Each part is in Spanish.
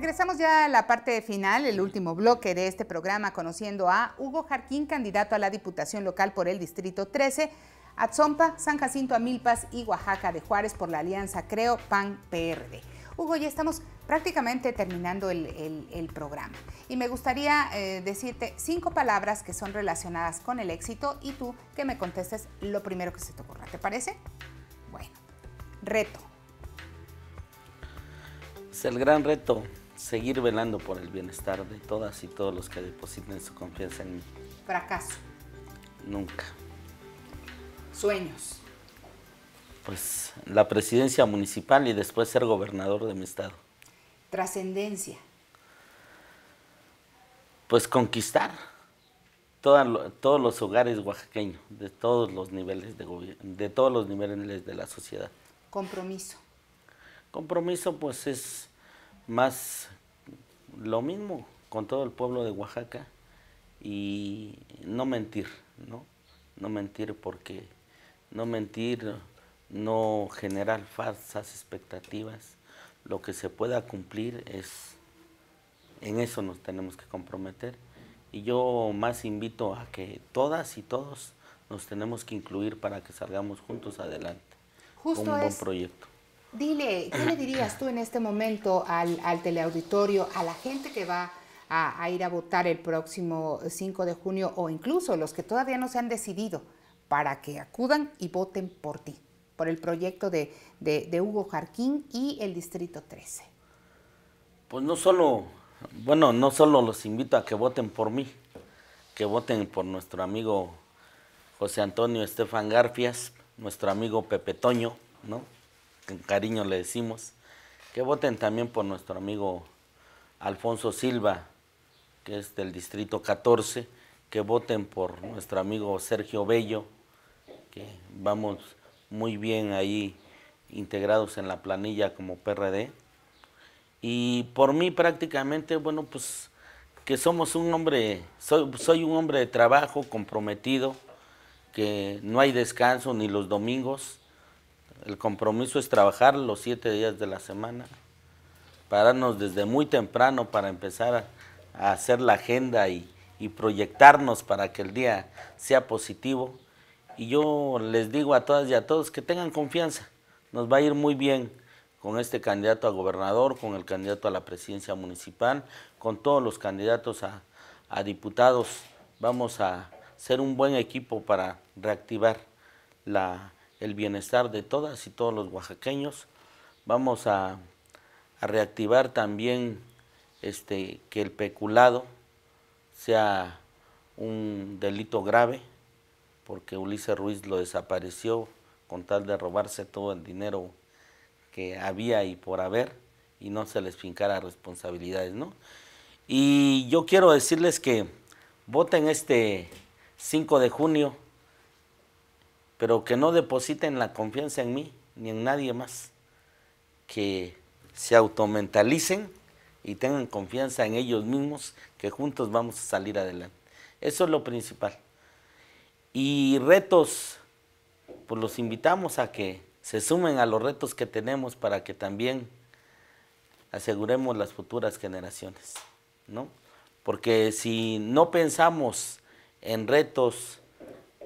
regresamos ya a la parte final, el último bloque de este programa, conociendo a Hugo Jarquín, candidato a la Diputación Local por el Distrito 13, Atzompa, San Jacinto Amilpas y Oaxaca de Juárez por la alianza Creo PAN PRD. Hugo, ya estamos prácticamente terminando el, programa y me gustaría eh, decirte cinco palabras que son relacionadas con el éxito y tú que me contestes lo primero que se te ocurra. ¿Te parece? Bueno, reto. Es el gran reto seguir velando por el bienestar de todas y todos los que depositen su confianza en mí. Fracaso. Nunca. Sueños. Pues la presidencia municipal y después ser gobernador de mi estado. Trascendencia. Pues conquistar todos los hogares oaxaqueños, de todos los niveles de gobierno, de todos los niveles de la sociedad. Compromiso. Compromiso, pues es más lo mismo con todo el pueblo de Oaxaca y no mentir, ¿no? No mentir porque no mentir, no generar falsas expectativas, lo que se pueda cumplir es en eso nos tenemos que comprometer y yo más invito a que todas y todos nos tenemos que incluir para que salgamos juntos adelante con un buen proyecto. Dile, ¿qué le dirías tú en este momento al, teleauditorio, a la gente que va a, ir a votar el próximo 5 de junio o incluso los que todavía no se han decidido para que acudan y voten por ti, por el proyecto de, de Hugo Jarquín y el Distrito 13? Pues no solo, bueno, no solo los invito a que voten por mí, que voten por nuestro amigo José Antonio Estefan Garfias, nuestro amigo Pepe Toño, ¿no? cariño le decimos, que voten también por nuestro amigo Alfonso Silva, que es del Distrito 14, que voten por nuestro amigo Sergio Bello, que vamos muy bien ahí integrados en la planilla como PRD. Y por mí prácticamente, bueno, pues que somos un hombre, soy, soy un hombre de trabajo comprometido, que no hay descanso ni los domingos, el compromiso es trabajar los siete días de la semana, pararnos desde muy temprano para empezar a, hacer la agenda y, proyectarnos para que el día sea positivo. Y yo les digo a todas y a todos que tengan confianza, nos va a ir muy bien con este candidato a gobernador, con el candidato a la presidencia municipal, con todos los candidatos a diputados. Vamos a ser un buen equipo para reactivar la, el bienestar de todas y todos los oaxaqueños. Vamos a, reactivar también este, que el peculado sea un delito grave, porque Ulises Ruiz lo desapareció con tal de robarse todo el dinero que había y por haber y no se les fincara responsabilidades, ¿no? Y yo quiero decirles que voten este 5 de junio pero que no depositen la confianza en mí ni en nadie más, que se automentalicen y tengan confianza en ellos mismos, que juntos vamos a salir adelante. Eso es lo principal. Y retos, pues los invitamos a que se sumen a los retos que tenemos para que también aseguremos las futuras generaciones, ¿no? Porque si no pensamos en retos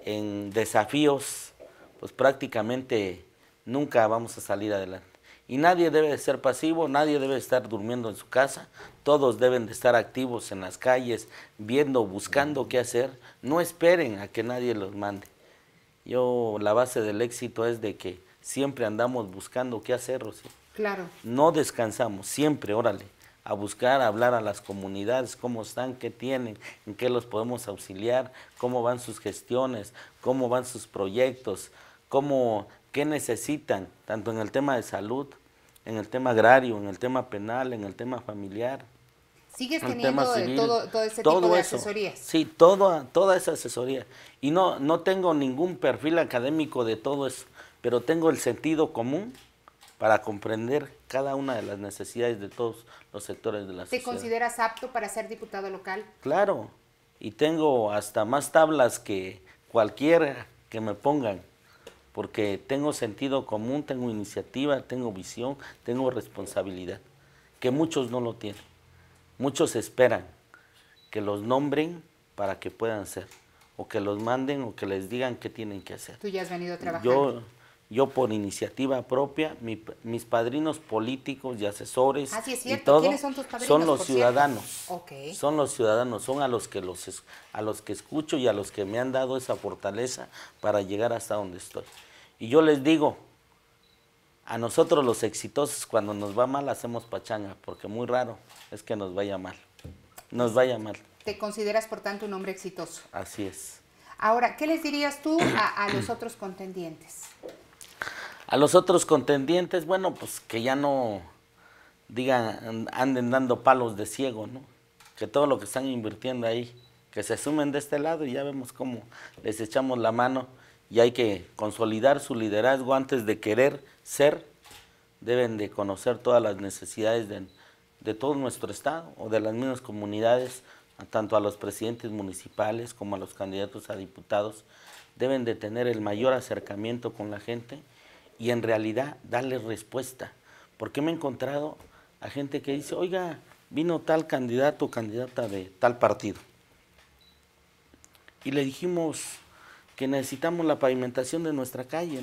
en desafíos, pues prácticamente nunca vamos a salir adelante. Y nadie debe de ser pasivo, nadie debe estar durmiendo en su casa, todos deben de estar activos en las calles, viendo, buscando qué hacer, no esperen a que nadie los mande. Yo, la base del éxito es de que siempre andamos buscando qué hacer, Rosy. Claro. No descansamos, siempre, órale a buscar, hablar a las comunidades, cómo están, qué tienen, en qué los podemos auxiliar, cómo van sus gestiones, cómo van sus proyectos, cómo, qué necesitan, tanto en el tema de salud, en el tema agrario, en el tema penal, en el tema familiar. ¿Sigues teniendo eh, todo, ese tipo de asesorías? Sí, toda esa asesoría. Y no, no tengo ningún perfil académico de todo eso, pero tengo el sentido común para comprender cada una de las necesidades de todos los sectores de la sociedad. ¿Te consideras apto para ser diputado local? Claro, y tengo hasta más tablas que cualquiera que me pongan, porque tengo sentido común, tengo iniciativa, tengo visión, tengo responsabilidad, que muchos no lo tienen. Muchos esperan que los nombren para que puedan ser, o que los manden o que les digan qué tienen que hacer. Tú ya has venido a Yo, yo por iniciativa propia, mis padrinos políticos y asesores ah, y todo ¿Quiénes son, tus padrinos, son los ciudadanos. Son los ciudadanos, son a los que los a los que escucho y a los que me han dado esa fortaleza para llegar hasta donde estoy. Y yo les digo, a nosotros los exitosos cuando nos va mal hacemos pachanga, porque muy raro es que nos vaya mal. Nos vaya mal. Te consideras por tanto un hombre exitoso. Así es. Ahora, ¿qué les dirías tú a, a los otros contendientes? A los otros contendientes, bueno, pues que ya no digan, anden dando palos de ciego, ¿no? Que todo lo que están invirtiendo ahí, que se sumen de este lado y ya vemos cómo les echamos la mano y hay que consolidar su liderazgo antes de querer ser, deben de conocer todas las necesidades de, de todo nuestro estado o de las mismas comunidades, tanto a los presidentes municipales como a los candidatos a diputados, deben de tener el mayor acercamiento con la gente y en realidad darle respuesta. Porque me he encontrado a gente que dice, oiga, vino tal candidato o candidata de tal partido. Y le dijimos que necesitamos la pavimentación de nuestra calle,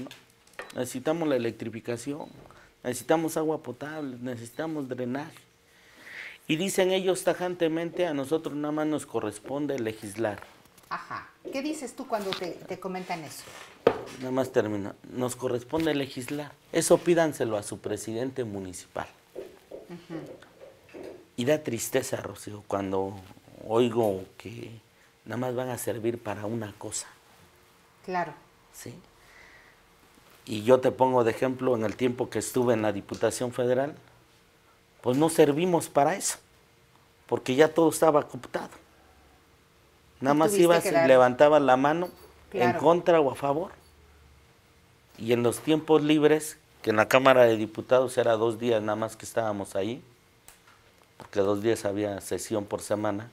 necesitamos la electrificación, necesitamos agua potable, necesitamos drenaje. Y dicen ellos tajantemente, a nosotros nada más nos corresponde legislar. Ajá. ¿Qué dices tú cuando te, comentan eso? Nada más termino. Nos corresponde legislar. Eso pídanselo a su presidente municipal. Y da tristeza, Rocío, cuando oigo que nada más van a servir para una cosa. Claro. Sí. Y yo te pongo de ejemplo, en el tiempo que estuve en la Diputación Federal, pues no servimos para eso, porque ya todo estaba cooptado. Nada más ibas y levantabas la mano en contra o a favor. Y en los tiempos libres, que en la Cámara de Diputados era dos días nada más que estábamos ahí, porque dos días había sesión por semana,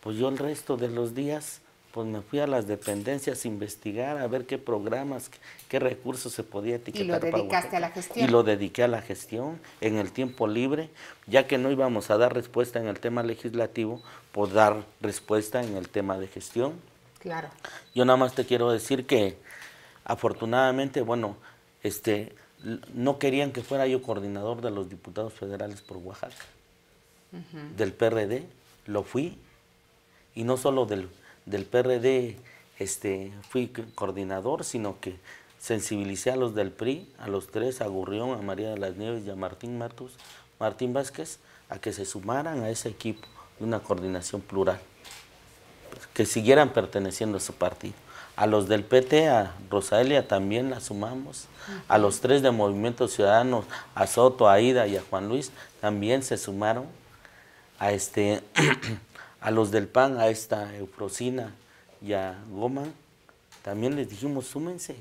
pues yo el resto de los días pues me fui a las dependencias a investigar, a ver qué programas, qué recursos se podía etiquetar. Y lo dedicaste a la gestión. Y lo dediqué a la gestión en el tiempo libre, ya que no íbamos a dar respuesta en el tema legislativo, por dar respuesta en el tema de gestión. Claro. Yo nada más te quiero decir que afortunadamente, bueno, este, no querían que fuera yo coordinador de los diputados federales por Oaxaca, del PRD, lo fui, y no solo del del PRD este, fui coordinador, sino que sensibilicé a los del PRI, a los tres, a Gurrión, a María de las Nieves y a Martín Martus, Martín Vázquez, a que se sumaran a ese equipo de una coordinación plural, pues, que siguieran perteneciendo a su partido. A los del PT, a Rosaelia también la sumamos, a los tres de Movimiento Ciudadano, a Soto, a Ida y a Juan Luis, también se sumaron a este... a los del PAN, a esta Eufrosina y a Goma, también les dijimos, súmense.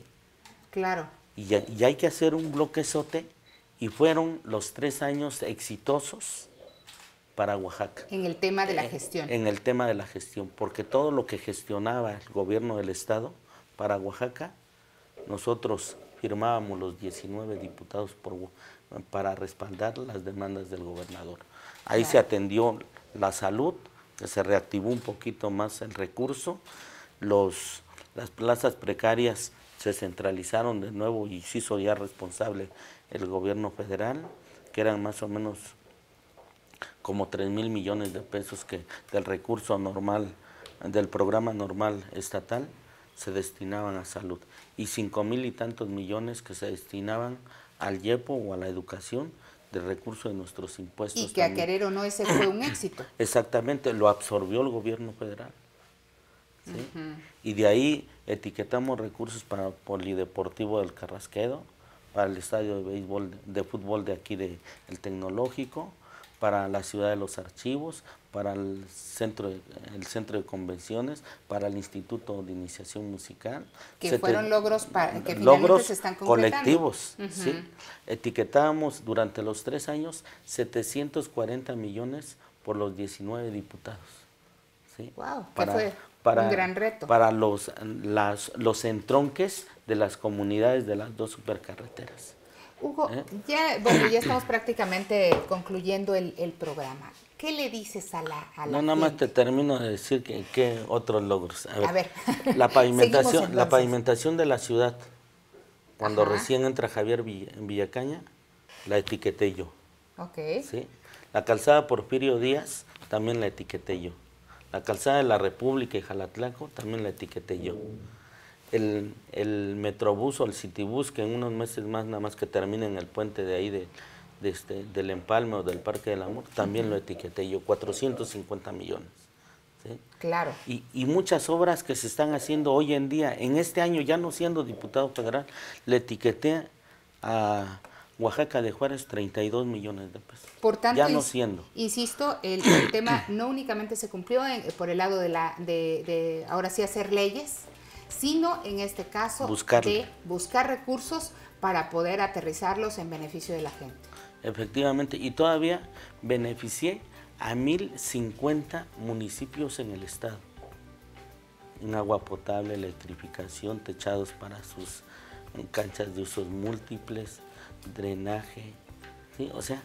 Claro. Y, y hay que hacer un bloquezote y fueron los tres años exitosos para Oaxaca. En el tema de la eh, gestión. En, el tema de la gestión, porque todo lo que gestionaba el gobierno del Estado para Oaxaca, nosotros firmábamos los 19 diputados por, para respaldar las demandas del gobernador. Ahí se atendió la salud, se reactivó un poquito más el recurso, las plazas precarias se centralizaron de nuevo y se hizo ya responsable el gobierno federal, que eran más o menos como 3 mil millones de pesos que del recurso normal, del programa normal estatal, se destinaban a salud. Y 5 mil y tantos millones que se destinaban al YEPO o a la educación, de recursos de nuestros impuestos. Y que a querer o no ese fue un éxito. Exactamente, lo absorbió el gobierno federal. Y de ahí etiquetamos recursos para Polideportivo del Carrasquedo, para el estadio de béisbol, de fútbol de aquí del el Tecnológico, para la ciudad de los archivos, para el centro de, el centro de convenciones, para el Instituto de Iniciación Musical. Que fueron logros para, que logros se están colectivos. Uh ¿sí? Etiquetamos durante los tres años 740 millones por los 19 diputados. ¿sí? Wow, para, fue un gran reto. Para los, las, los entronques de las comunidades de las dos supercarreteras. Hugo, ¿Eh? ya, bueno, ya estamos prácticamente concluyendo el, programa. ¿Qué le dices a la, a No, nada más te termino de decir que, otros logros. A ver, la, pavimentación, la pavimentación de la ciudad. Cuando recién entra Javier en Villacaña, la etiqueté yo. Ok. La calzada Porfirio Díaz también la etiqueté yo. La calzada de la República y Jalatlaco también la etiqueté yo el, el Metrobús o el Citibús, que en unos meses más nada más que termine en el puente de ahí de, este, del Empalme o del Parque del Amor, también lo etiqueté yo, 450 millones. Claro. Y, y, muchas obras que se están haciendo hoy en día, en este año ya no siendo diputado federal, le etiqueté a Oaxaca de Juárez 32 millones de pesos. Por ya no siendo. insisto, el, tema no únicamente se cumplió por el lado de la de, de ahora sí hacer leyes, sino en este caso de buscar recursos para poder aterrizarlos en beneficio de la gente. Efectivamente, y todavía beneficié a 1.050 municipios en el estado. En agua potable, electrificación, techados para sus canchas de usos múltiples, drenaje, ¿sí? o sea,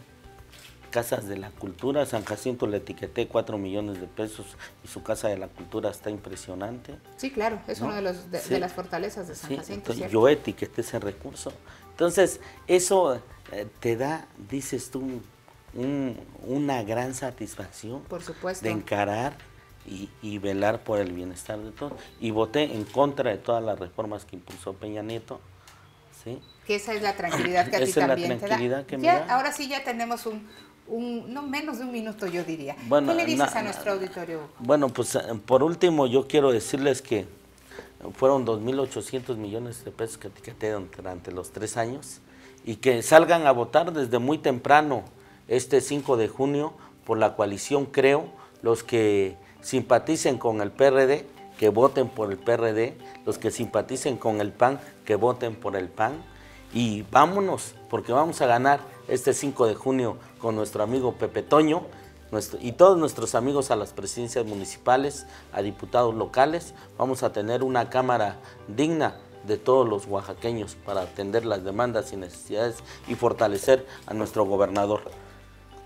casas de la cultura. San Jacinto le etiqueté cuatro millones de pesos y su casa de la cultura está impresionante. Sí, claro, es una de, los, de, las fortalezas de San Jacinto. Entonces, yo etiqueté ese recurso. Entonces, eso eh, te da, dices tú, una gran satisfacción por supuesto. de encarar y, velar por el bienestar de todos. Y voté en contra de todas las reformas que impulsó Peña Nieto. ¿sí? Que esa es la tranquilidad que a ti también te da. Que me da. Ahora sí ya tenemos un, no menos de un minuto yo diría. Bueno, ¿Qué le dices a nuestro auditorio? Bueno, pues eh, por último yo quiero decirles que fueron 2.800 millones de pesos que etiquetaron durante los tres años y que salgan a votar desde muy temprano, este 5 de junio, por la coalición Creo, los que simpaticen con el PRD, que voten por el PRD, los que simpaticen con el PAN, que voten por el PAN, y vámonos, porque vamos a ganar este 5 de junio con nuestro amigo Pepe Toño y todos nuestros amigos a las presidencias municipales, a diputados locales. Vamos a tener una Cámara digna de todos los oaxaqueños para atender las demandas y necesidades y fortalecer a nuestro gobernador.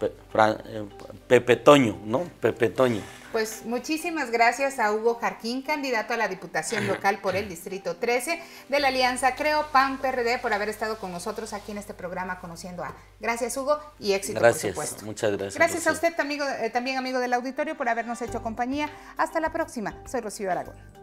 Eh, Pepe Toño, ¿no? Pepe Toño. Pues muchísimas gracias a Hugo Jarquín, candidato a la Diputación Local por el Distrito 13 de la Alianza Creo PAN PRD, por haber estado con nosotros aquí en este programa Conociendo a. Gracias, Hugo, y éxito, gracias, por supuesto. Muchas gracias. Gracias a usted, amigo, eh, también amigo del auditorio, por habernos hecho compañía. Hasta la próxima. Soy Rocío Aragón.